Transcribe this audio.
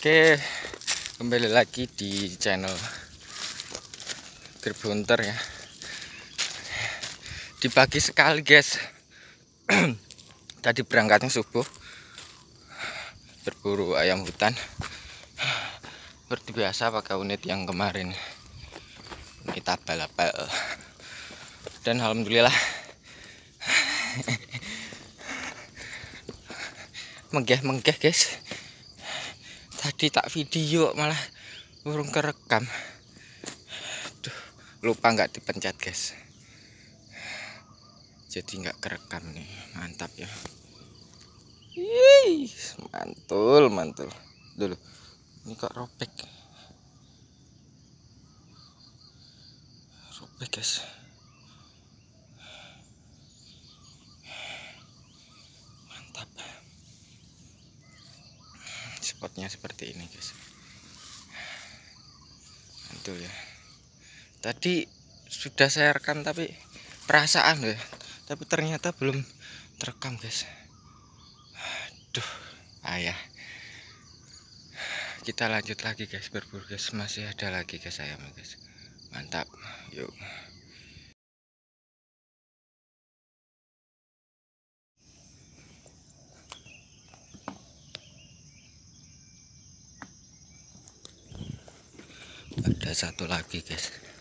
Oke, kembali lagi di channel Gerbunter ya. Di pagi sekali, guys. Tadi berangkatnya subuh. Berburu ayam hutan. Seperti biasa pakai unit yang kemarin. kita balap-balap Dan alhamdulillah menggeh-menggeh, guys tadi tak video malah burung kerekam Duh, lupa nggak dipencet guys jadi nggak kerekam nih mantap ya Yih, mantul mantul dulu ini kok robek robek guys potnya seperti ini guys itu ya tadi sudah saya rekam tapi perasaan ya tapi ternyata belum terekam guys aduh ayah kita lanjut lagi guys berburu guys masih ada lagi guys ayam guys mantap yuk ada satu lagi guys